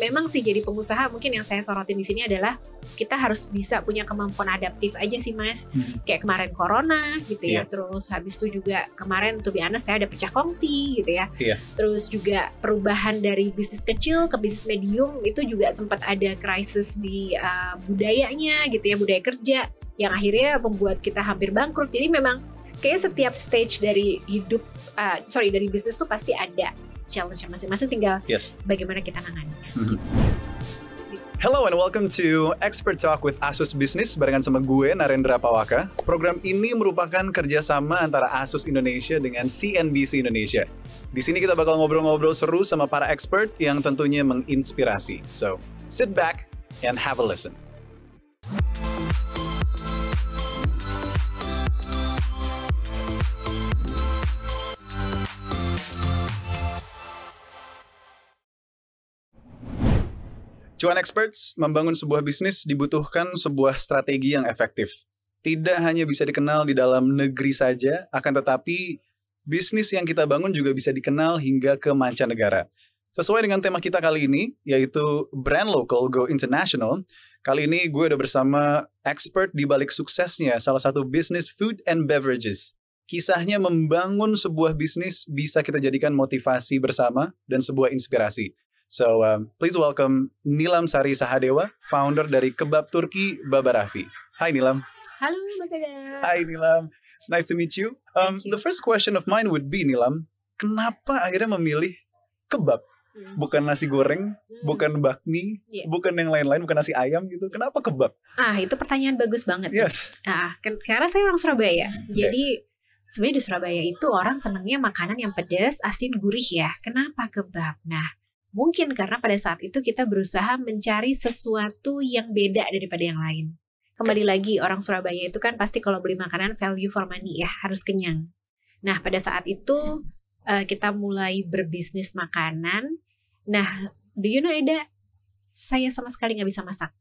memang sih jadi pengusaha mungkin yang saya sorotin di sini adalah kita harus bisa punya kemampuan adaptif aja sih mas hmm. kayak kemarin corona gitu yeah. ya iya. terus habis itu juga kemarin tuh biasa saya ada pecah kongsi gitu ya yeah. terus juga perubahan dari bisnis kecil ke bisnis medium itu juga sempat ada krisis di uh, budayanya gitu ya budaya kerja yang akhirnya membuat kita hampir bangkrut jadi memang kayak setiap stage dari hidup uh, sorry dari bisnis tuh pasti ada challenge masing-masing tinggal yes. bagaimana kita nanganinya. Mm -hmm. Hello and welcome to Expert Talk with Asus Business barengan sama gue Narendra Pawaka. Program ini merupakan kerjasama antara Asus Indonesia dengan CNBC Indonesia. Di sini kita bakal ngobrol-ngobrol seru sama para expert yang tentunya menginspirasi. So, sit back and have a listen. Cuan Experts membangun sebuah bisnis dibutuhkan sebuah strategi yang efektif. Tidak hanya bisa dikenal di dalam negeri saja, akan tetapi bisnis yang kita bangun juga bisa dikenal hingga ke mancanegara. Sesuai dengan tema kita kali ini, yaitu Brand Local Go International, kali ini gue udah bersama expert di balik suksesnya salah satu bisnis food and beverages. Kisahnya membangun sebuah bisnis bisa kita jadikan motivasi bersama dan sebuah inspirasi. So um, please welcome Nilam Sari Sahadewa, founder dari Kebab Turki Baba Rafi. Hi Nilam. Halo Mas Eda. Hi Nilam. It's nice to meet you. Um, you. The first question of mine would be Nilam, kenapa akhirnya memilih kebab? Hmm. Bukan nasi goreng, hmm. bukan bakmi, yeah. bukan yang lain-lain, bukan nasi ayam gitu. Kenapa kebab? Ah, itu pertanyaan bagus banget. Yes. Ah, karena saya orang Surabaya. Hmm, okay. Jadi sebenarnya di Surabaya itu orang senangnya makanan yang pedas, asin, gurih ya. Kenapa kebab? Nah, Mungkin karena pada saat itu kita berusaha mencari sesuatu yang beda daripada yang lain. Kembali lagi, orang Surabaya itu kan pasti kalau beli makanan value for money ya, harus kenyang. Nah, pada saat itu uh, kita mulai berbisnis makanan. Nah, do you know Eda? Saya sama sekali nggak bisa masak.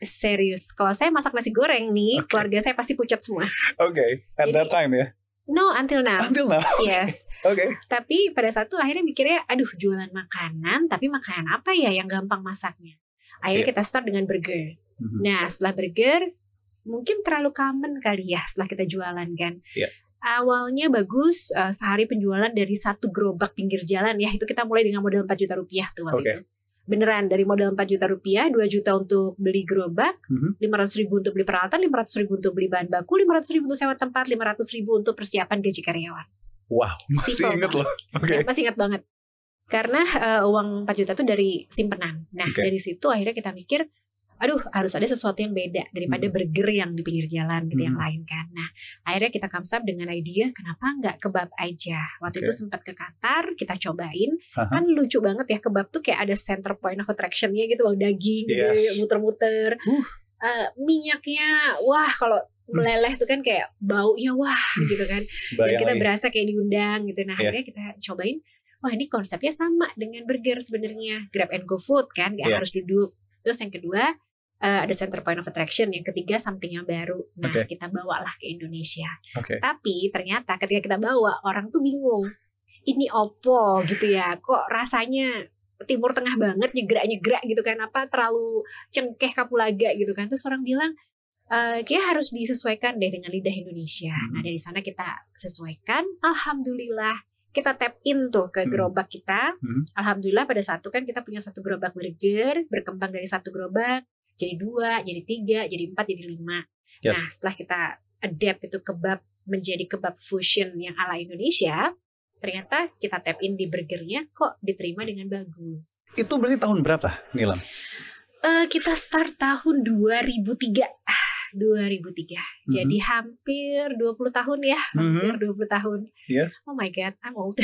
Serius, kalau saya masak nasi goreng nih, okay. keluarga saya pasti pucat semua. Oke, okay. at Jadi, that time ya. No, until now. Until now. Yes. Oke. Okay. Tapi pada saat itu akhirnya mikirnya, aduh jualan makanan, tapi makanan apa ya yang gampang masaknya? Akhirnya yeah. kita start dengan burger. Mm-hmm. Nah, setelah burger, mungkin terlalu common kali ya setelah kita jualan kan. Yeah. Awalnya bagus, uh, sehari penjualan dari satu gerobak pinggir jalan ya itu kita mulai dengan modal 4 juta rupiah tuh waktu okay. itu beneran dari modal 4 juta rupiah 2 juta untuk beli gerobak mhm. lima ratus ribu untuk beli peralatan lima ratus ribu untuk beli bahan baku lima ratus ribu untuk sewa tempat lima ratus ribu untuk persiapan gaji karyawan wow masih Simple inget loh okay. ya, masih inget banget karena uh, uang 4 juta itu dari simpenan nah okay. dari situ akhirnya kita mikir aduh harus ada sesuatu yang beda daripada hmm. burger yang di pinggir jalan gitu hmm. yang lain kan. Nah akhirnya kita comes up dengan ide kenapa nggak kebab aja. Waktu okay. itu sempat ke Qatar kita cobain uh-huh. kan lucu banget ya kebab tuh kayak ada center point of attractionnya gitu bang daging yes. gitu muter-muter. Uh. Uh, minyaknya wah kalau hmm. meleleh tuh kan kayak baunya wah hmm. gitu kan dan kita berasa kayak diundang gitu nah yeah. akhirnya kita cobain wah ini konsepnya sama dengan burger sebenarnya grab and go food kan nggak yeah. harus duduk terus yang kedua uh, ada center point of attraction yang ketiga something yang baru nah okay. kita bawalah ke Indonesia okay. tapi ternyata ketika kita bawa orang tuh bingung ini opo gitu ya kok rasanya timur tengah banget nyegerak-nyegerak gitu kan apa terlalu cengkeh kapulaga gitu kan terus orang bilang Uh, eh, kayak harus disesuaikan deh dengan lidah Indonesia. Nah, hmm. Nah dari sana kita sesuaikan. Alhamdulillah kita tap in tuh ke hmm. gerobak kita. Hmm. Alhamdulillah pada satu kan kita punya satu gerobak burger berkembang dari satu gerobak jadi dua jadi tiga jadi empat jadi lima yes. nah setelah kita adapt itu kebab menjadi kebab fusion yang ala Indonesia ternyata kita tap in di burgernya kok diterima dengan bagus itu berarti tahun berapa Nilam uh, kita start tahun 2003 2003. Mm-hmm. Jadi hampir 20 tahun ya, mm-hmm. hampir mm-hmm. 20 tahun. Yes. Oh my god, I'm old.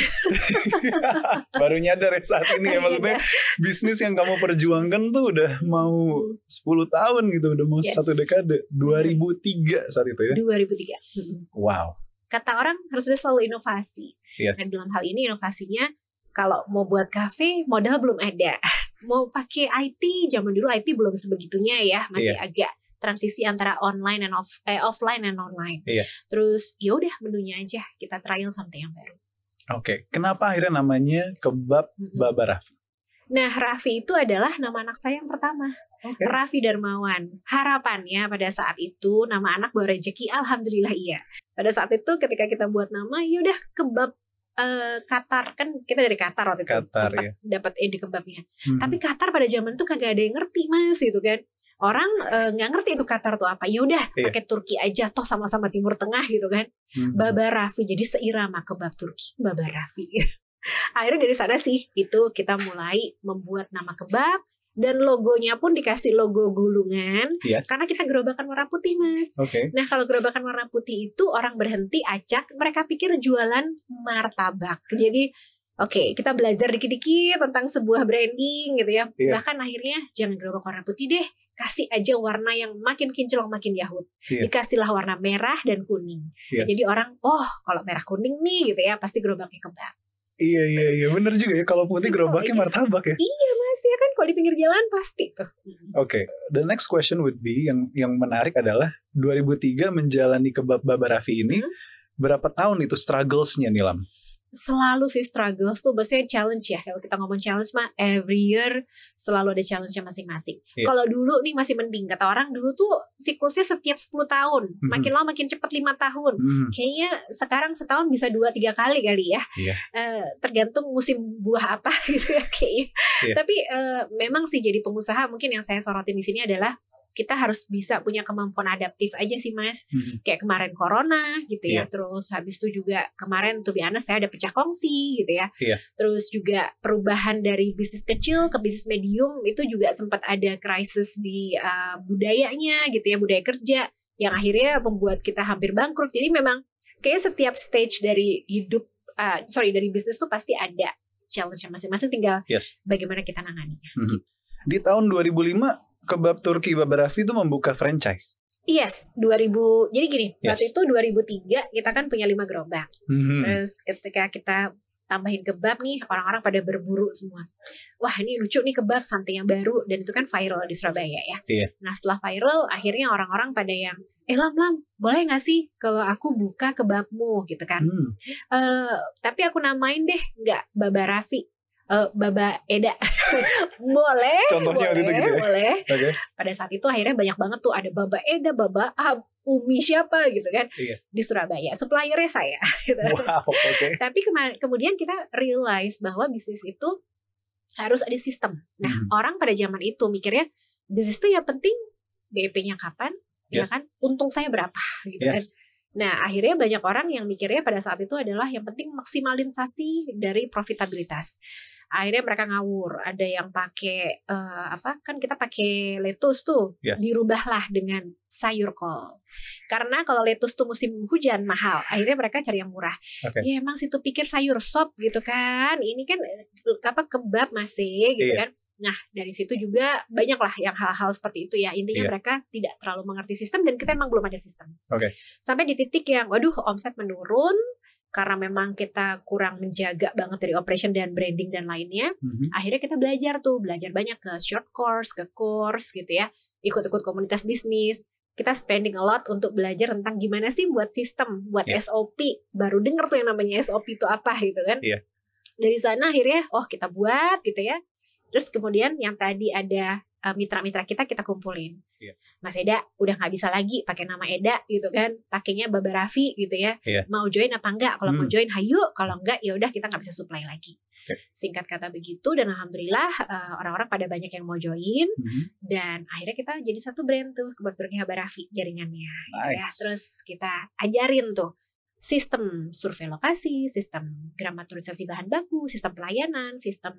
Baru nyadar ya saat ini ya maksudnya bisnis yang kamu perjuangkan tuh udah mau 10 mm-hmm. tahun gitu, udah mau yes. satu dekade. 2003 saat itu ya. 2003. Mm-hmm. Wow. Kata orang harusnya selalu inovasi. Yes. Dan dalam hal ini inovasinya kalau mau buat kafe modal belum ada. Mau pakai IT zaman dulu IT belum sebegitunya ya, masih yeah. agak transisi antara online and off eh, offline and online. Iya. Terus ya udah menunya aja kita trial something yang baru. Oke, okay. kenapa akhirnya namanya kebab Baba Raffi? Nah, Raffi itu adalah nama anak saya yang pertama. Okay. Raffi Darmawan. Harapannya pada saat itu nama anak bawa rezeki, alhamdulillah iya. Pada saat itu ketika kita buat nama, yaudah kebab uh, Qatar kan kita dari Qatar waktu itu Qatar, sempat ya. dapat ide kebabnya. Hmm. Tapi Qatar pada zaman itu kagak ada yang ngerti mas gitu kan orang eh, nggak uh, ngerti itu Qatar tuh apa. Yaudah iya. pakai Turki aja toh sama-sama Timur Tengah gitu kan. Hmm. Baba Raffi jadi seirama kebab Turki Baba Raffi. Akhirnya dari sana sih itu kita mulai membuat nama kebab dan logonya pun dikasih logo gulungan yes. karena kita gerobakan warna putih mas. Okay. Nah kalau gerobakan warna putih itu orang berhenti acak mereka pikir jualan martabak. Jadi oke okay, kita belajar dikit-dikit tentang sebuah branding gitu ya. Yeah. Bahkan akhirnya jangan gerobak warna putih deh kasih aja warna yang makin kinclong makin Yahud. Yeah. Dikasihlah warna merah dan kuning. Nah, yes. Nah, jadi orang, oh kalau merah kuning nih gitu ya, pasti gerobaknya kebak Iya iya iya benar juga ya kalau putih gerobaknya martabak ya. Iya mas ya kan kalau di pinggir jalan pasti tuh. Hmm. Oke okay. the next question would be yang yang menarik adalah 2003 menjalani kebab babarafi ini hmm? berapa tahun itu strugglesnya Nilam? selalu sih struggles tuh biasanya challenge ya kalau kita ngomong challenge mah every year selalu ada challenge masing-masing. Yeah. Kalau dulu nih masih mending kata orang dulu tuh siklusnya setiap 10 tahun, mm -hmm. makin lama makin cepat lima tahun. Mm -hmm. Kayaknya sekarang setahun bisa dua tiga kali kali ya. Yeah. Iya. Uh, tergantung musim buah apa gitu ya kayaknya. Yeah. Tapi uh, memang sih jadi pengusaha mungkin yang saya sorotin di sini adalah kita harus bisa punya kemampuan adaptif aja sih mas hmm. kayak kemarin corona gitu yeah. ya iya. terus habis itu juga kemarin tuh biasanya saya ada pecah kongsi gitu ya yeah. terus juga perubahan dari bisnis kecil ke bisnis medium itu juga sempat ada krisis di uh, budayanya gitu ya budaya kerja yang akhirnya membuat kita hampir bangkrut jadi memang kayak setiap stage dari hidup uh, sorry dari bisnis tuh pasti ada challenge masing-masing tinggal yes. bagaimana kita nanganinya. Mm -hmm. Di tahun 2005 kebab Turki Babarafi itu membuka franchise. Yes, 2000. Jadi gini, yes. waktu itu 2003 kita kan punya lima gerobak. Mm -hmm. Terus ketika kita tambahin kebab nih, orang-orang pada berburu semua. Wah, ini lucu nih kebab santinya yang baru dan itu kan viral di Surabaya ya. Yeah. Nah, setelah viral akhirnya orang-orang pada yang eh lam lam boleh gak sih kalau aku buka kebabmu gitu kan hmm. uh, tapi aku namain deh nggak baba Rafi uh, Baba Eda boleh contohnya boleh, gitu ya? boleh okay. pada saat itu akhirnya banyak banget tuh ada Baba Eda Baba Ab Umi siapa gitu kan iya. di Surabaya suppliernya saya gitu. wow, okay. tapi kemudian kita realize bahwa bisnis itu harus ada sistem nah hmm. orang pada zaman itu mikirnya bisnis itu ya penting bp nya kapan ya yes. ya kan untung saya berapa gitu kan. yes. kan Nah, akhirnya banyak orang yang mikirnya pada saat itu adalah yang penting maksimalisasi dari profitabilitas. Akhirnya mereka ngawur. Ada yang pakai uh, apa? Kan kita pakai lettuce tuh, yes. dirubahlah dengan sayur kol. Karena kalau lettuce tuh musim hujan mahal, akhirnya mereka cari yang murah. Okay. Ya emang situ pikir sayur sop gitu kan. Ini kan eh, apa kebab masih gitu iya. kan. Nah, dari situ juga banyak lah yang hal-hal seperti itu ya. Intinya iya. mereka tidak terlalu mengerti sistem dan kita emang belum ada sistem. Okay. Sampai di titik yang waduh omset menurun, karena memang kita kurang menjaga banget dari operation dan branding dan lainnya, mm-hmm. akhirnya kita belajar tuh, belajar banyak ke short course, ke course gitu ya, ikut-ikut komunitas bisnis kita spending a lot untuk belajar tentang gimana sih buat sistem, buat yeah. SOP. Baru denger tuh yang namanya SOP itu apa gitu kan. Yeah. Dari sana akhirnya oh kita buat gitu ya. Terus kemudian yang tadi ada Eh, mitra-mitra kita kita kumpulin. Yeah. Mas Eda udah nggak bisa lagi pakai nama Eda gitu kan, pakainya Baba Raffi gitu ya. Yeah. Mau join apa enggak? Kalau hmm. mau join, hayu. Kalau enggak, ya udah kita nggak bisa supply lagi. Okay. Singkat kata begitu dan alhamdulillah eh, orang-orang pada banyak yang mau join hmm. dan akhirnya kita jadi satu brand tuh kebetulannya Baba Rafi jaringannya. Nice. Gitu ya. Terus kita ajarin tuh sistem survei lokasi, sistem gramaturisasi bahan baku, sistem pelayanan, sistem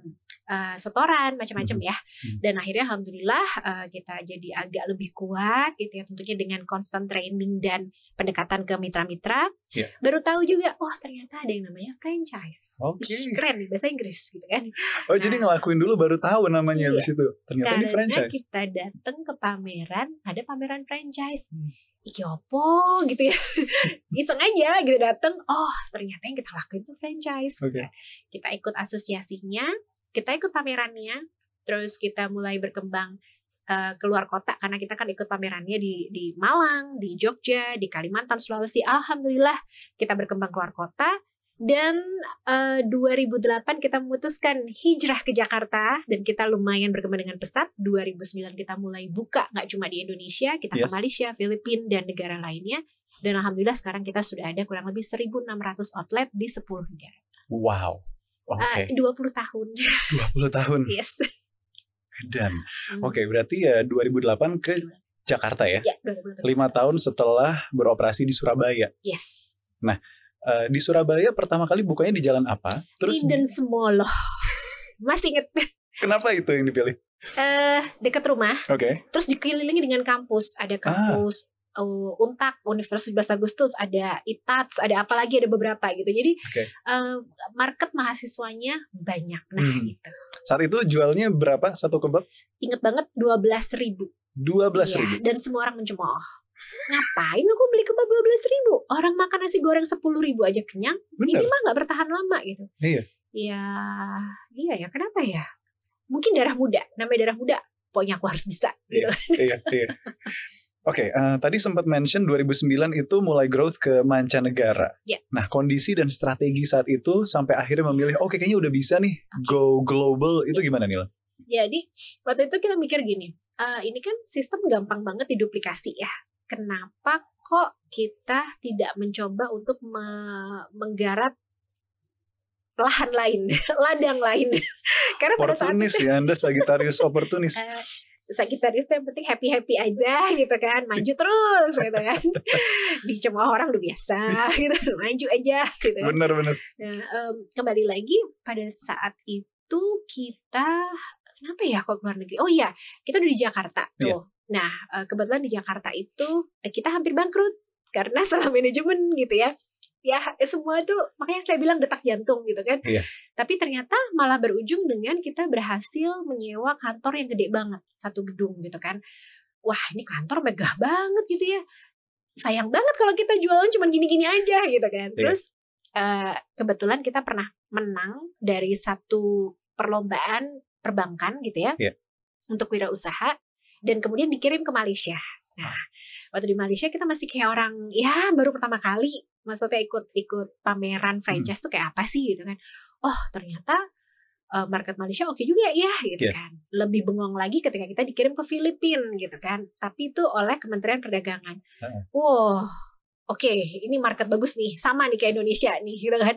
uh, setoran macam-macam mm-hmm. ya. Mm-hmm. Dan akhirnya alhamdulillah uh, kita jadi agak lebih kuat gitu ya tentunya dengan constant training dan pendekatan ke mitra-mitra. Yeah. Baru tahu juga oh ternyata ada yang namanya franchise. Oke. Okay. Keren nih bahasa Inggris gitu kan. Oh nah, jadi ngelakuin dulu baru tahu namanya iya, situ Ternyata Ternyata ini franchise. kita datang ke pameran, ada pameran franchise. Hmm iki opo ya gitu ya iseng aja gitu dateng oh ternyata yang kita lakuin itu franchise okay. kita ikut asosiasinya kita ikut pamerannya terus kita mulai berkembang uh, keluar kota karena kita kan ikut pamerannya di di Malang di Jogja di Kalimantan Sulawesi alhamdulillah kita berkembang keluar kota dan uh, eh, 2008 kita memutuskan hijrah ke Jakarta dan kita lumayan berkembang dengan pesat. 2009 kita mulai buka nggak cuma di Indonesia, kita yes. ke Malaysia, Filipina dan negara lainnya. Dan alhamdulillah sekarang kita sudah ada kurang lebih 1.600 outlet di 10 negara. Wow, Oh, ah, dua puluh tahun tahun. puluh tahun. yes. Dan hmm. oke okay, berarti ya dua ribu delapan ke Jakarta ya. Ya, tahun setelah beroperasi di Surabaya. Yes. Nah, eh, di Surabaya pertama kali bukanya di jalan apa? Terus Eden Semolo. Masih inget. Kenapa itu yang dipilih? uh, eh, dekat rumah. Oke. Okay. Terus dikelilingi dengan kampus. Ada ah. kampus uh, Untak, Universitas Bahasa Agustus, ada ITATS, ada apa lagi ada beberapa gitu. Jadi okay. uh, eh, market mahasiswanya banyak nah hmm. gitu. Saat itu jualnya berapa satu kebab? inget banget dua belas ribu. Dua belas ribu. Iya, dan semua orang mencemooh. Ngapain aku beli kebab dua belas ribu? Orang makan nasi goreng sepuluh ribu aja kenyang. Bener. Ini mah nggak bertahan lama gitu. Iya. iya iya ya. Kenapa ya? Mungkin darah muda. Namanya darah muda. Pokoknya aku harus bisa. Gitu. Iya, iya, iya. Oke, okay, uh, eh, tadi sempat mention 2009 itu mulai growth ke mancanegara. Yeah. Nah, kondisi dan strategi saat itu sampai akhirnya memilih, oke oh, okay, kayaknya udah bisa nih go global, itu yeah. gimana Nila? Jadi, waktu itu kita mikir gini, uh, ini kan sistem gampang banget diduplikasi ya. Kenapa kok kita tidak mencoba untuk me menggarap lahan lain, ladang lain. Karena pada saat itu, ya Anda Sagittarius eh, oportunis tuh yang penting happy happy aja gitu kan maju terus gitu kan dicemooh orang udah biasa gitu maju aja gitu benar benar nah, um, kembali lagi pada saat itu kita kenapa ya kok luar negeri oh iya kita udah di Jakarta tuh yeah. nah eh, kebetulan di Jakarta itu eh, kita hampir bangkrut karena salah manajemen gitu ya ya eh, semua itu makanya saya bilang detak jantung gitu kan. Iya. Tapi ternyata malah berujung dengan kita berhasil menyewa kantor yang gede banget, satu gedung gitu kan. Wah, ini kantor megah banget gitu ya. Sayang banget kalau kita jualan cuma gini-gini aja gitu kan. Iya. Terus uh, kebetulan kita pernah menang dari satu perlombaan perbankan gitu ya. Iya. Untuk wirausaha dan kemudian dikirim ke Malaysia. Nah, waktu di Malaysia kita masih kayak orang ya baru pertama kali maksudnya ikut-ikut pameran hmm. franchise hmm. tuh kayak apa sih gitu kan oh ternyata uh, market Malaysia oke okay juga ya gitu yeah. kan lebih bengong lagi ketika kita dikirim ke Filipina gitu kan tapi itu oleh Kementerian Perdagangan uh wow oke okay, ini market bagus nih sama nih kayak Indonesia nih gitu kan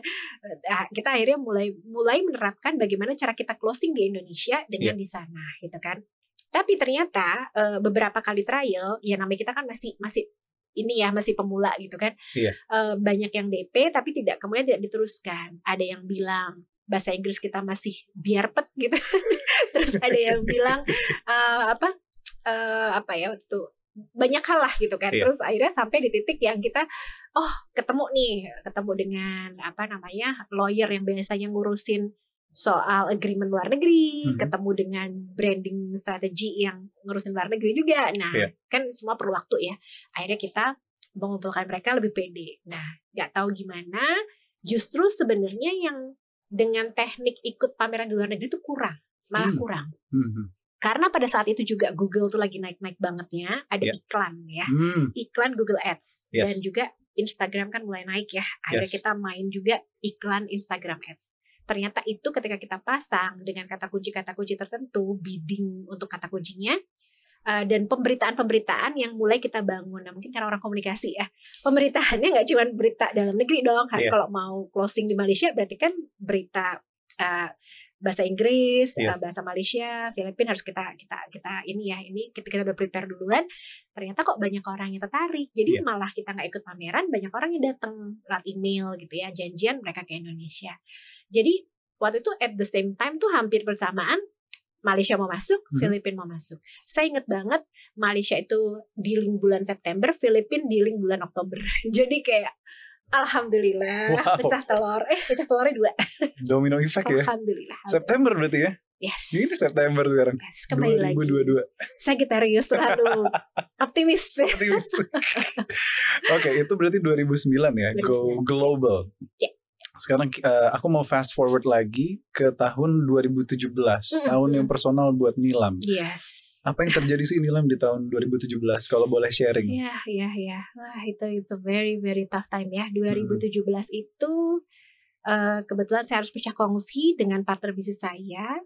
nah, kita akhirnya mulai mulai menerapkan bagaimana cara kita closing di Indonesia dengan yeah. di sana gitu kan tapi ternyata uh, beberapa kali trial, ya namanya kita kan masih masih ini ya masih pemula gitu kan. Iya. Uh, banyak yang DP tapi tidak kemudian tidak diteruskan. Ada yang bilang bahasa Inggris kita masih biar pet gitu. Terus ada yang bilang uh, apa? Uh, apa ya waktu itu banyak kalah gitu kan. Iya. Terus akhirnya sampai di titik yang kita oh, ketemu nih, ketemu dengan apa namanya? lawyer yang biasanya ngurusin soal agreement luar negeri, hmm. ketemu dengan branding strategi yang ngurusin luar negeri juga. Nah, yeah. kan semua perlu waktu ya. Akhirnya kita mengumpulkan mereka lebih pede. Nah, nggak tahu gimana, justru sebenarnya yang dengan teknik ikut pameran di luar negeri itu kurang, malah hmm. kurang. Hmm. Karena pada saat itu juga Google tuh lagi naik-naik bangetnya, ada yeah. iklan ya, mm. iklan Google Ads yes. dan juga Instagram kan mulai naik ya. Akhirnya yes. kita main juga iklan Instagram Ads ternyata itu ketika kita pasang dengan kata kunci-kata kunci tertentu, bidding untuk kata kuncinya, eh, dan pemberitaan-pemberitaan yang mulai kita bangun. Nah, mungkin karena orang komunikasi ya, pemberitaannya nggak cuma berita dalam negeri dong. Kan. Yeah. Kalau mau closing di Malaysia, berarti kan berita uh, bahasa Inggris, eh, yes. Iya. bahasa Malaysia, Filipina harus kita kita kita ini ya ini kita kita udah prepare duluan. Ternyata kok banyak orang yang tertarik. Jadi yeah. malah kita nggak ikut pameran, banyak orang yang datang lewat email gitu ya janjian mereka ke Indonesia. Jadi waktu itu at the same time tuh hampir bersamaan Malaysia mau masuk, hmm. Filipina mau masuk. Saya inget banget Malaysia itu dealing bulan September, Filipina dealing bulan Oktober. Jadi kayak Alhamdulillah wow. pecah telur. Eh pecah telurnya dua. Domino effect ya. Alhamdulillah. September berarti ya. Yes. Ini September sekarang. Yes, kembali 2022. lagi. Sagitarius selalu optimis. optimis. Oke, okay, itu berarti 2009 ya, 2009. go global. Yeah sekarang uh, aku mau fast forward lagi ke tahun 2017 mm -hmm. tahun yang personal buat Nilam yes apa yang terjadi sih Nilam di tahun 2017 kalau boleh sharing? ya ya ya Wah, itu it's a very very tough time ya. 2017 hmm. itu uh, kebetulan saya harus pecah kongsi dengan partner bisnis saya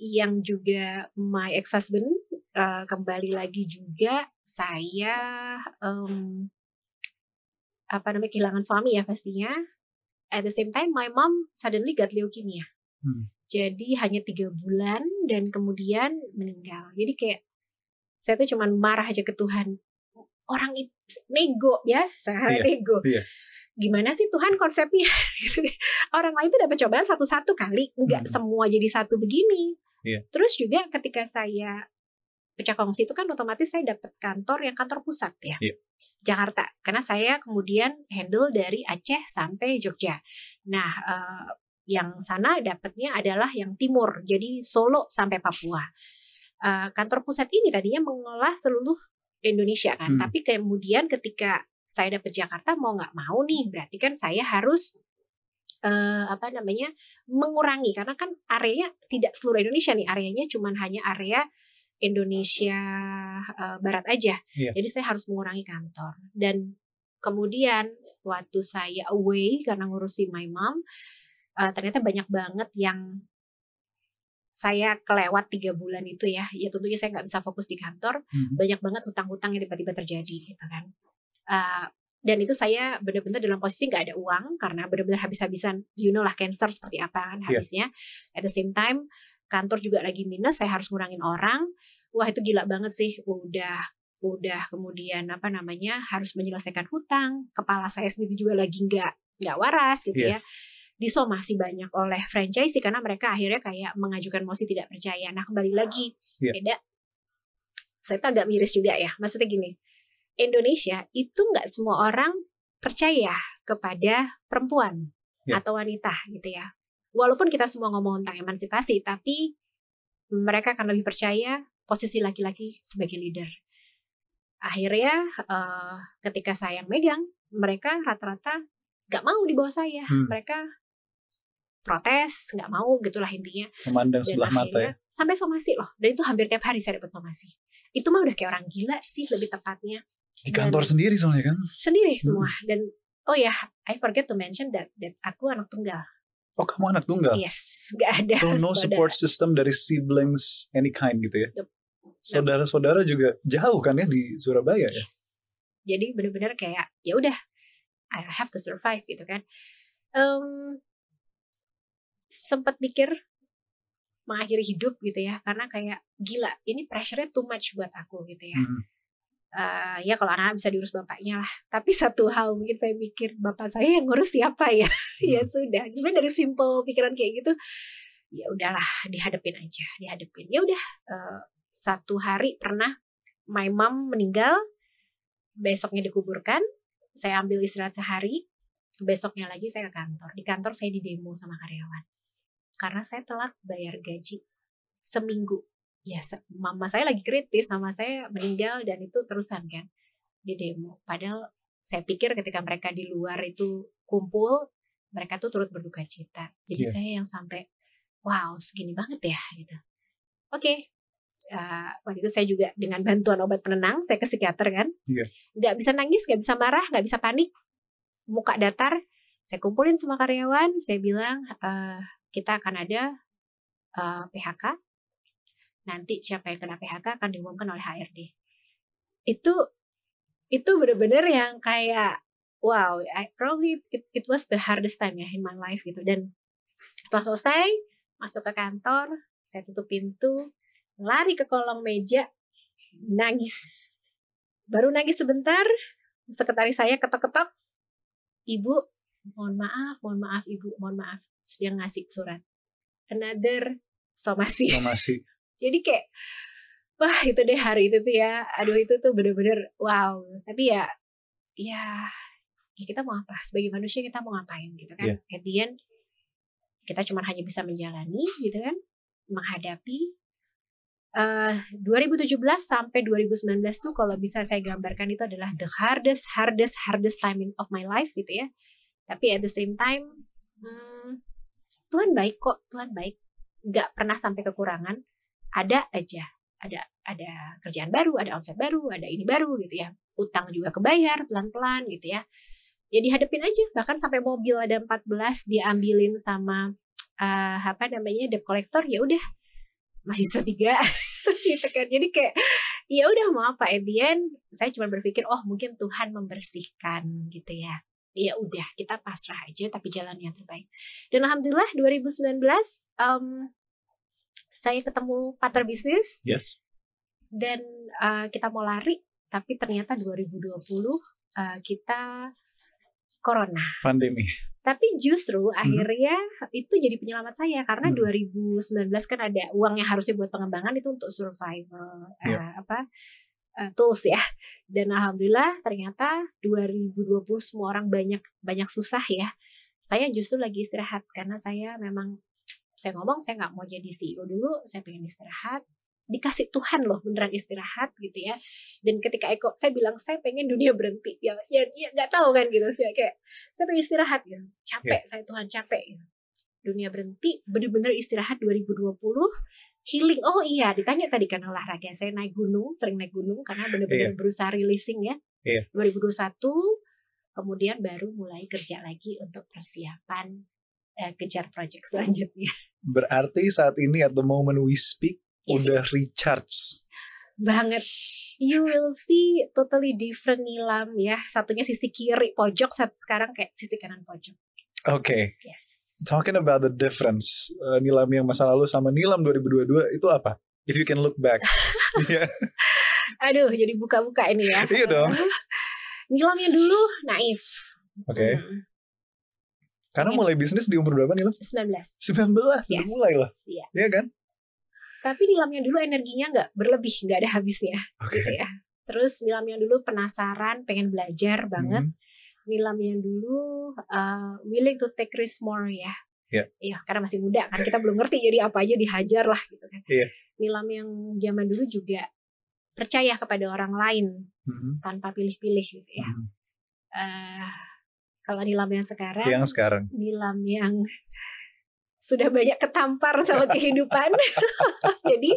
yang juga my ex husband uh, eh, kembali lagi juga saya um, apa namanya kehilangan suami ya pastinya at the same time my mom suddenly got leukemia hmm. jadi hanya tiga bulan dan kemudian meninggal jadi kayak saya tuh cuman marah aja ke Tuhan orang itu nego biasa iya, nego iya. gimana sih Tuhan konsepnya gitu orang lain tuh dapat cobaan satu-satu kali nggak hmm. semua jadi satu begini iya. terus juga ketika saya pecah kongsi itu kan otomatis saya dapat kantor yang kantor pusat ya. Yeah. Jakarta karena saya kemudian handle dari Aceh sampai Jogja. Nah, eh, yang sana dapatnya adalah yang timur, jadi Solo sampai Papua. Eh, kantor pusat ini tadinya mengolah seluruh Indonesia kan, hmm. tapi kemudian ketika saya dapat Jakarta mau nggak mau nih, berarti kan saya harus eh, apa namanya mengurangi karena kan areanya tidak seluruh Indonesia nih, areanya cuma hanya area Indonesia uh, Barat aja. Yeah. Jadi saya harus mengurangi kantor dan kemudian waktu saya away karena ngurusi my mom uh, ternyata banyak banget yang saya kelewat tiga bulan itu ya ya tentunya saya nggak bisa fokus di kantor mm-hmm. banyak banget utang-utang yang tiba-tiba terjadi gitu kan uh, dan itu saya benar-benar dalam posisi nggak ada uang karena benar-benar habis-habisan you know lah cancer seperti apa kan iya. habisnya yeah. at the same time kantor juga lagi minus saya harus ngurangin orang wah itu gila banget sih udah udah kemudian apa namanya harus menyelesaikan hutang kepala saya sendiri juga lagi nggak nggak waras gitu yeah. ya disomasi banyak oleh franchise karena mereka akhirnya kayak mengajukan mosi tidak percaya nah kembali lagi yeah. beda saya tuh agak miris juga ya maksudnya gini Indonesia itu nggak semua orang percaya kepada perempuan yeah. atau wanita gitu ya walaupun kita semua ngomong tentang emansipasi, tapi mereka akan lebih percaya posisi laki-laki sebagai leader. Akhirnya uh, ketika saya megang, mereka rata-rata gak mau di bawah saya. Hmm. Mereka protes, gak mau gitulah intinya. Memandang Dan sebelah mata ya. Sampai somasi loh. Dan itu hampir tiap hari saya dapat somasi. Itu mah udah kayak orang gila sih lebih tepatnya. Di kantor Dan, sendiri soalnya kan? Sendiri hmm. semua. Hmm. Dan oh ya, yeah, I forget to mention that, that aku anak tunggal. Oh kamu anak tunggal? Yes, gak ada. So no saudara. support system dari siblings any kind gitu ya? Saudara-saudara juga jauh kan ya di Surabaya ya? yes. ya? Jadi benar-benar kayak ya udah I have to survive gitu kan. Um, sempat mikir mengakhiri hidup gitu ya karena kayak gila ini pressure-nya too much buat aku gitu ya. Mm -hmm uh, ya kalau anak-anak bisa diurus bapaknya lah. Tapi satu hal mungkin saya pikir bapak saya yang ngurus siapa ya? ya hmm. ya sudah. Sebenarnya dari simple pikiran kayak gitu, ya udahlah dihadapin aja, dihadapin. Ya udah uh, satu hari pernah my mom meninggal, besoknya dikuburkan, saya ambil istirahat sehari, besoknya lagi saya ke kantor. Di kantor saya di demo sama karyawan. Karena saya telat bayar gaji seminggu ya mama saya lagi kritis, mama saya meninggal dan itu terusan kan di demo. Padahal saya pikir ketika mereka di luar itu kumpul, mereka tuh turut berduka cita. Jadi yeah. saya yang sampai wow segini banget ya gitu. Oke. Okay. Uh, eh, waktu itu saya juga dengan bantuan obat penenang saya ke psikiater kan yeah. bisa nangis gak bisa marah gak bisa panik muka datar saya kumpulin semua karyawan saya bilang uh, kita akan ada uh, eh, PHK nanti siapa yang kena PHK akan diumumkan oleh HRD. Itu itu benar-benar yang kayak wow, I probably it, it was the hardest time ya in my life gitu. Dan setelah selesai masuk ke kantor, saya tutup pintu, lari ke kolong meja, nangis. Baru nangis sebentar, sekretaris saya ketok-ketok, ibu, mohon maaf, mohon maaf ibu, mohon maaf, dia ngasih surat. Another somasi. Somasi jadi kayak wah itu deh hari itu tuh ya aduh itu tuh bener-bener wow tapi ya ya ya kita mau apa sebagai manusia kita mau ngapain gitu kan yeah. at the end kita cuma hanya bisa menjalani gitu kan menghadapi eh, uh, 2017 sampai 2019 tuh kalau bisa saya gambarkan itu adalah the hardest hardest hardest time of my life gitu ya tapi at the same time hmm, Tuhan baik kok Tuhan baik nggak pernah sampai kekurangan ada aja ada ada kerjaan baru ada omset baru ada ini baru gitu ya utang juga kebayar pelan-pelan gitu ya ya dihadapin aja bahkan sampai mobil ada 14 diambilin sama uh, apa namanya debt collector ya udah masih setiga gitu kan jadi kayak ya udah mau apa Edian. saya cuma berpikir oh mungkin Tuhan membersihkan gitu ya ya udah kita pasrah aja tapi jalan yang terbaik dan alhamdulillah 2019 um, saya ketemu partner bisnis yes. dan uh, kita mau lari tapi ternyata 2020 uh, eh, kita corona pandemi tapi justru mhm. akhirnya itu jadi penyelamat saya karena hmm. 2019 kan ada uang yang harusnya buat pengembangan itu untuk survival eh, yeah. uh, apa uh, tools ya dan alhamdulillah ternyata 2020 semua orang banyak banyak susah ya saya justru lagi istirahat karena saya memang saya ngomong saya nggak mau jadi CEO dulu saya pengen istirahat dikasih Tuhan loh beneran istirahat gitu ya dan ketika Eko saya bilang saya pengen dunia berhenti ya ya, ya nggak ya, tahu kan gitu ya kayak saya pengen istirahat ya capek yeah. saya Tuhan capek ya dunia berhenti bener-bener istirahat 2020 healing oh iya ditanya tadi kan olahraga saya naik gunung sering naik gunung karena bener-bener yeah. berusaha releasing ya yeah. 2021 kemudian baru mulai kerja lagi untuk persiapan uh, kejar project selanjutnya. Berarti saat ini at the moment we speak yes. udah recharge. Banget. You will see totally different nilam ya. Satunya sisi kiri pojok, saat sekarang kayak sisi kanan pojok. Oke. Okay. Yes. Talking about the difference, uh, nilam yang masa lalu sama nilam 2022 itu apa? If you can look back. yeah. Aduh, jadi buka-buka ini ya. Iya dong. nilam yang dulu naif. Oke. Okay. Karena mulai bisnis di umur berapa nih lo? 19. 19 yes. udah mulai loh. Iya. Iya kan? Tapi nilamnya dulu energinya gak berlebih, gak ada habisnya. Oke. Okay. Gitu ya. Terus nilamnya dulu penasaran, pengen belajar banget. Hmm. Nilamnya dulu uh, willing to take risk more ya. Iya. Yeah. Iya, karena masih muda kan kita belum ngerti jadi apa aja dihajar lah gitu kan. Iya. Yeah. Nilam yang zaman dulu juga percaya kepada orang lain mm -hmm. tanpa pilih-pilih gitu ya. Mm -hmm. uh, kalau di lam yang sekarang. Yang sekarang. Di lam yang sudah banyak ketampar sama kehidupan. Jadi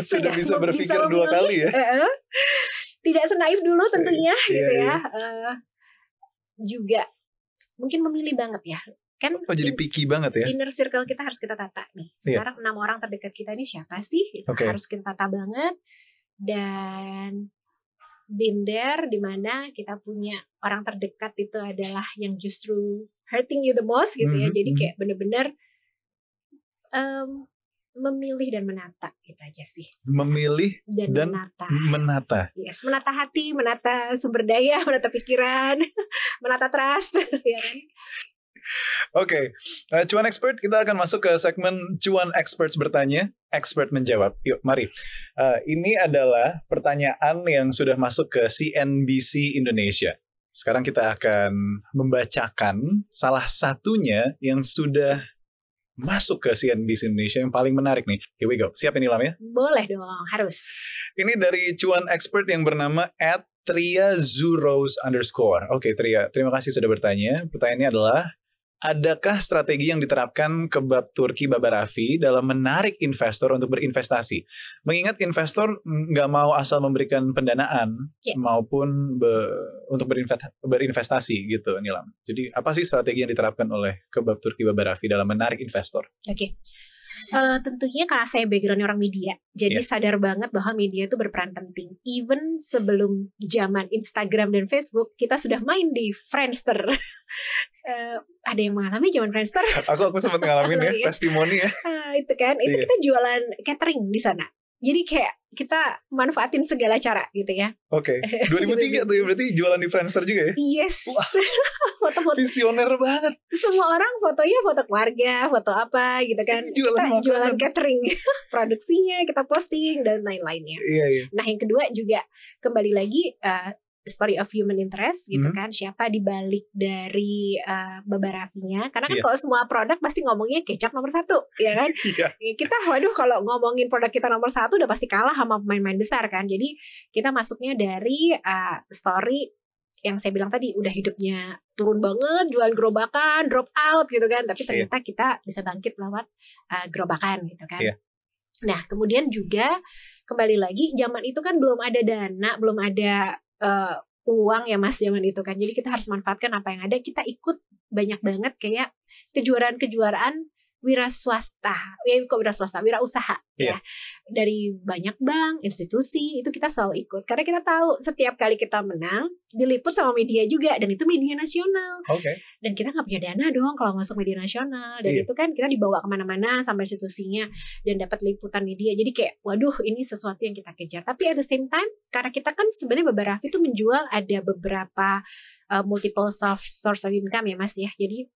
sudah, sudah bisa berpikir bisa dua kali ya. Uh, tidak senaif dulu iya, tentunya yeah, gitu yeah, ya. Uh, juga mungkin memilih banget ya. Kan oh, jadi picky banget ya. Inner circle kita harus kita tata nih. Iya. Sekarang enam orang terdekat kita ini siapa sih? okay. harus kita tata banget. Dan binder di mana kita punya orang terdekat itu adalah yang justru hurting you the most gitu ya. Mm -hmm. Jadi mhm. kayak bener-bener um, memilih dan menata gitu aja sih. Memilih dan, dan menata. menata. Yes, menata hati, menata sumber daya, menata pikiran, menata trust ya kan. Oke, okay. uh, eh, cuan expert kita akan masuk ke segmen cuan experts bertanya, expert menjawab. Yuk, mari. Uh, ini adalah pertanyaan yang sudah masuk ke CNBC Indonesia. Sekarang kita akan membacakan salah satunya yang sudah masuk ke CNBC Indonesia yang paling menarik nih. Here we go. Siap ini Lam ya? Boleh dong, harus. Ini dari cuan expert yang bernama Ed Tria Zuros underscore. Oke okay, Tria, terima kasih sudah bertanya. Pertanyaannya adalah, Adakah strategi yang diterapkan kebab Turki Baba dalam menarik investor untuk berinvestasi? Mengingat investor nggak mau asal memberikan pendanaan yeah. maupun be, untuk berinvestasi gitu Nilam. Jadi apa sih strategi yang diterapkan oleh kebab Turki Baba dalam menarik investor? Oke. Okay. Uh, tentunya karena saya backgroundnya orang media, jadi yeah. sadar banget bahwa media itu berperan penting. Even sebelum zaman Instagram dan Facebook, kita sudah main di Friendster. uh, ada yang mengalami zaman Friendster? Aku aku sempat ngalamin ya, iya. testimoni ya. Uh, itu kan, itu yeah. kita jualan catering di sana. Jadi kayak kita manfaatin segala cara gitu ya. Oke. Okay. 2003 gitu, gitu. tuh ya berarti jualan di Friendster juga ya? Yes. Foto-foto. Visioner banget. Semua orang fotonya foto keluarga, foto apa gitu kan. Ini jualan kita makanan. jualan catering. Produksinya kita posting dan lain-lainnya. Iya, iya. Nah yang kedua juga kembali lagi uh, story of human interest gitu hmm. kan siapa dibalik dari uh, eh, Baba Rafinya karena kan yeah. kalau semua produk pasti ngomongnya kecap nomor satu ya kan yeah. Ya, kita waduh kalau ngomongin produk kita nomor satu udah pasti kalah sama pemain-pemain besar kan jadi kita masuknya dari uh, story yang saya bilang tadi udah hidupnya turun banget jual gerobakan drop out gitu kan tapi iya. ternyata yeah. kita bisa bangkit lewat uh, gerobakan gitu kan yeah. Nah, kemudian juga kembali lagi zaman itu kan belum ada dana, belum ada uh, uang ya mas zaman itu kan jadi kita harus manfaatkan apa yang ada kita ikut banyak banget kayak kejuaraan-kejuaraan wira swasta, ya kok wira swasta, wira usaha yeah. ya. Iya. Dari banyak bank, institusi itu kita selalu ikut karena kita tahu setiap kali kita menang diliput sama media juga dan itu media nasional. Okay. Dan kita nggak punya dana dong kalau masuk media nasional dan yeah. itu kan kita dibawa kemana-mana sama institusinya dan dapat liputan media. Jadi kayak waduh ini sesuatu yang kita kejar. Tapi at the same time karena kita kan sebenarnya beberapa itu menjual ada beberapa uh, multiple source of income ya Mas ya. Jadi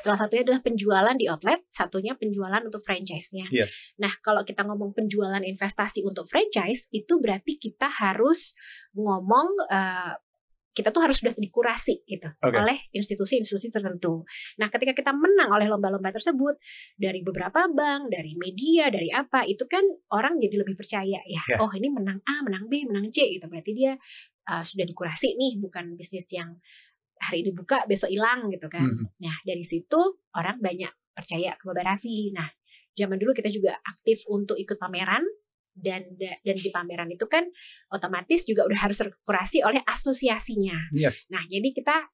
Salah satunya adalah penjualan di outlet, satunya penjualan untuk franchise-nya. Yes. Iya. Nah, kalau kita ngomong penjualan investasi untuk franchise, itu berarti kita harus ngomong uh, kita tuh harus sudah dikurasi gitu okay. oleh institusi-institusi tertentu. Nah, ketika kita menang oleh lomba-lomba tersebut dari beberapa bank, dari media, dari apa, itu kan orang jadi lebih percaya ya. Yeah. Oh, ini menang A, menang B, menang C gitu. Berarti dia uh, sudah dikurasi nih, bukan bisnis yang hari ini buka besok hilang gitu kan hmm. nah dari situ orang banyak percaya ke Baba Raffi nah zaman dulu kita juga aktif untuk ikut pameran dan dan di pameran itu kan otomatis juga udah harus terkurasi oleh asosiasinya. Yes. Nah, jadi kita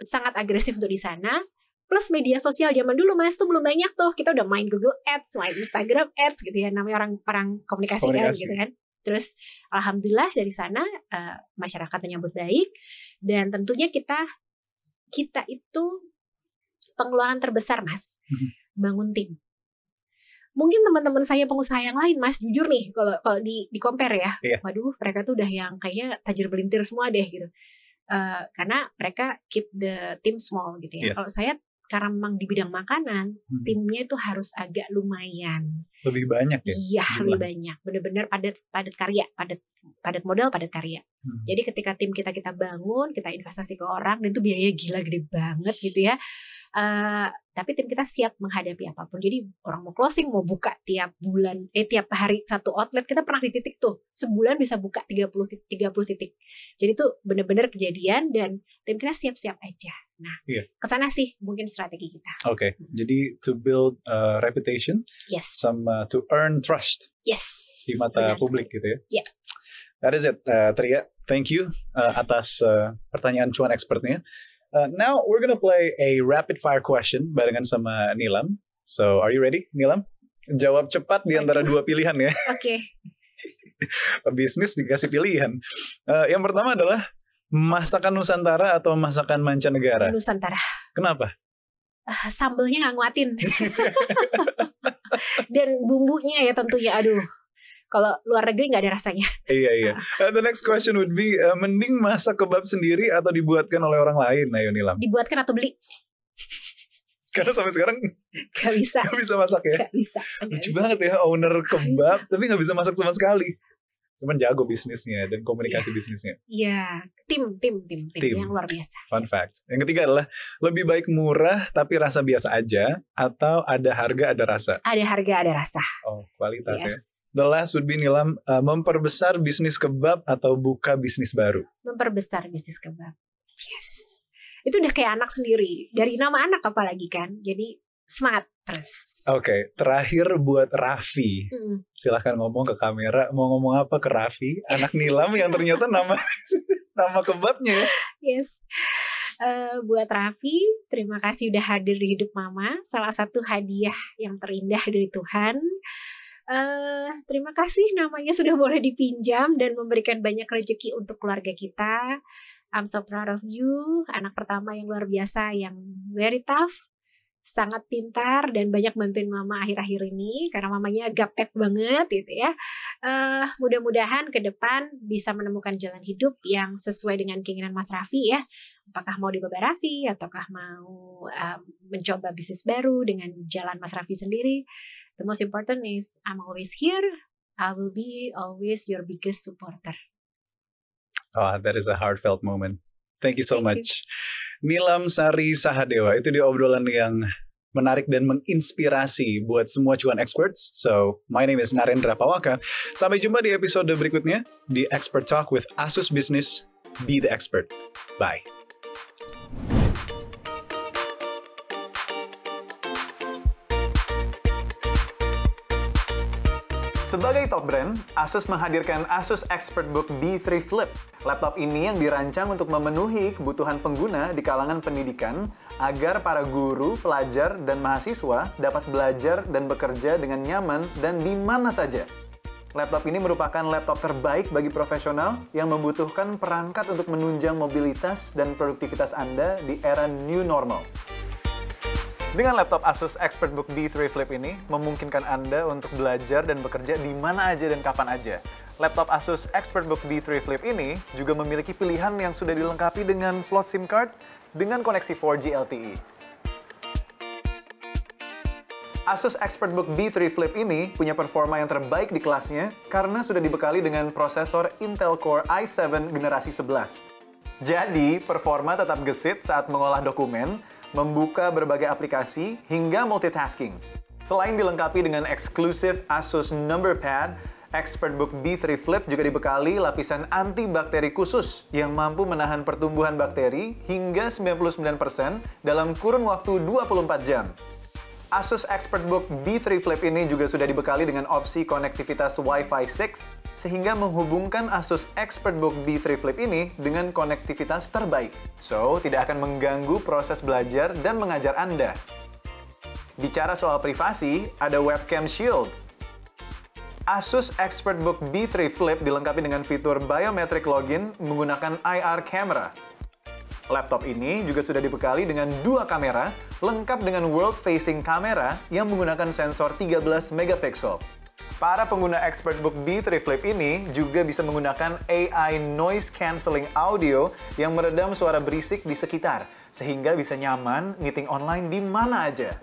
sangat agresif untuk di sana. Plus media sosial zaman dulu Mas tuh belum banyak tuh. Kita udah main Google Ads, main Instagram Ads gitu ya. Namanya orang orang komunikasi, kan, komunikasi. kan gitu kan. Terus alhamdulillah dari sana uh, masyarakat menyambut baik dan tentunya kita kita itu pengeluaran terbesar mas mhm. bangun tim mungkin teman-teman saya pengusaha yang lain mas jujur nih kalau kalau di di compare ya iya. waduh mereka tuh udah yang kayaknya tajir belintir semua deh gitu uh, karena mereka keep the team small gitu ya yes. Iya. kalau saya karena memang di bidang makanan hmm. timnya itu harus agak lumayan lebih banyak ya iya lebih banyak benar-benar padat padat karya padat padat modal padat karya hmm. jadi ketika tim kita kita bangun kita investasi ke orang dan itu biaya gila gede banget gitu ya uh, tapi tim kita siap menghadapi apapun jadi orang mau closing mau buka tiap bulan eh tiap hari satu outlet kita pernah di titik tuh sebulan bisa buka 30 puluh titik jadi itu bener-bener kejadian dan tim kita siap-siap aja Nah, yeah. ke sana sih mungkin strategi kita. Oke, okay. Hmm. jadi to build a reputation, yes, sama to earn trust, yes, di mata Benar. publik gitu ya. Yeah. That is it, uh, Tria. Thank you uh, atas uh, pertanyaan cuan expertnya. Uh, now we're gonna play a rapid fire question barengan sama Nilam. So are you ready, Nilam? Jawab cepat di antara dua pilihan ya. Oke. Okay. Bisnis dikasih pilihan. Uh, yang pertama adalah masakan Nusantara atau masakan mancanegara? Nusantara. Kenapa? Uh, sambelnya nggak nguatin. Dan bumbunya ya tentunya, aduh. Kalau luar negeri nggak ada rasanya. Iya iya. Ah. Uh, the next question would be, uh, mending masak kebab sendiri atau dibuatkan oleh orang lain, Ayo Nilam? Dibuatkan atau beli? Karena sampai sekarang Gak bisa Gak bisa masak ya Gak bisa gak Lucu bisa. banget ya owner kebab Tapi gak bisa masak sama sekali cuman jago bisnisnya dan komunikasi yeah. bisnisnya. Iya, yeah. tim, tim, tim, tim, tim yang luar biasa. Fun fact. Yang ketiga adalah lebih baik murah tapi rasa biasa aja atau ada harga ada rasa. Ada harga ada rasa. Oh, kualitas ya. yes. ya. The last would be nilam uh, memperbesar bisnis kebab atau buka bisnis baru. Memperbesar bisnis kebab. Yes. Itu udah kayak anak sendiri. Dari nama anak apalagi kan. Jadi smart press. Oke, okay, terakhir buat Raffi. Mm. Silahkan ngomong ke kamera. Mau ngomong apa ke Raffi? Anak Nilam yang ternyata nama nama kebabnya. Ya. Yes. Uh, buat Raffi, terima kasih udah hadir di hidup Mama. Salah satu hadiah yang terindah dari Tuhan. Uh, terima kasih namanya sudah boleh dipinjam dan memberikan banyak rezeki untuk keluarga kita. I'm so proud of you, anak pertama yang luar biasa yang very tough sangat pintar dan banyak bantuin mama akhir-akhir ini karena mamanya gaptek banget gitu ya. Uh, mudah-mudahan ke depan bisa menemukan jalan hidup yang sesuai dengan keinginan Mas Raffi ya. Apakah mau di Bapak Raffi ataukah mau um, mencoba bisnis baru dengan jalan Mas Raffi sendiri. The most important is I'm always here. I will be always your biggest supporter. oh, that is a heartfelt moment. Thank you so Thank much. You. Nilam Sari Sahadewa. Itu dia obrolan yang menarik dan menginspirasi buat semua cuan experts. So, my name is Narendra Pawaka. Sampai jumpa di episode berikutnya di Expert Talk with Asus Business. Be the expert. Bye. Sebagai top brand, Asus menghadirkan Asus ExpertBook B3 Flip. Laptop ini yang dirancang untuk memenuhi kebutuhan pengguna di kalangan pendidikan agar para guru, pelajar, dan mahasiswa dapat belajar dan bekerja dengan nyaman dan di mana saja. Laptop ini merupakan laptop terbaik bagi profesional yang membutuhkan perangkat untuk menunjang mobilitas dan produktivitas Anda di era new normal. Dengan laptop Asus ExpertBook B3 Flip ini, memungkinkan Anda untuk belajar dan bekerja di mana aja dan kapan aja. Laptop Asus ExpertBook B3 Flip ini juga memiliki pilihan yang sudah dilengkapi dengan slot SIM card dengan koneksi 4G LTE. Asus ExpertBook B3 Flip ini punya performa yang terbaik di kelasnya karena sudah dibekali dengan prosesor Intel Core i7 generasi 11. Jadi, performa tetap gesit saat mengolah dokumen, membuka berbagai aplikasi, hingga multitasking. Selain dilengkapi dengan eksklusif Asus NumberPad, ExpertBook B3 Flip juga dibekali lapisan antibakteri khusus yang mampu menahan pertumbuhan bakteri hingga 99% dalam kurun waktu 24 jam. Asus ExpertBook B3 Flip ini juga sudah dibekali dengan opsi konektivitas Wi-Fi 6 sehingga menghubungkan Asus ExpertBook B3 Flip ini dengan konektivitas terbaik. So, tidak akan mengganggu proses belajar dan mengajar Anda. Bicara soal privasi, ada webcam shield Asus ExpertBook B3 Flip dilengkapi dengan fitur biometric login menggunakan IR camera Laptop ini juga sudah dibekali dengan dua kamera, lengkap dengan world-facing kamera yang menggunakan sensor 13 megapiksel. Para pengguna ExpertBook B3 Flip ini juga bisa menggunakan AI Noise Cancelling Audio yang meredam suara berisik di sekitar, sehingga bisa nyaman meeting online di mana aja.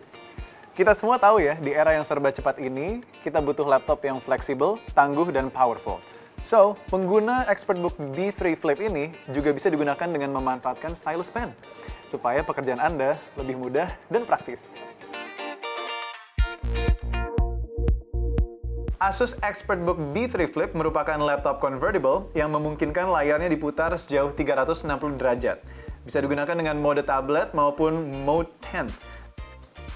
Kita semua tahu ya, di era yang serba cepat ini, kita butuh laptop yang fleksibel, tangguh, dan powerful. So, pengguna ExpertBook b 3 Flip ini juga bisa digunakan dengan memanfaatkan stylus pen, supaya pekerjaan Anda lebih mudah dan praktis. Asus ExpertBook b 3 Flip merupakan laptop convertible yang memungkinkan layarnya diputar sejauh 360 derajat. Bisa digunakan dengan mode tablet maupun mode tent.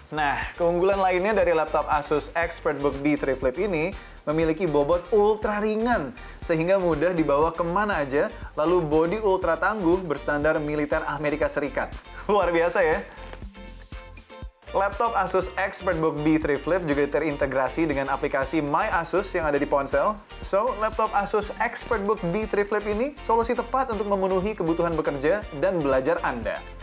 Nah, keunggulan lainnya dari laptop Asus ExpertBook b 3 Flip ini memiliki bobot ultra ringan sehingga mudah dibawa kemana aja, lalu bodi ultra tangguh berstandar militer Amerika Serikat. Luar biasa ya! Laptop Asus ExpertBook B3 Flip juga terintegrasi dengan aplikasi My Asus yang ada di ponsel. So, laptop Asus ExpertBook B3 Flip ini solusi tepat untuk memenuhi kebutuhan bekerja dan belajar Anda.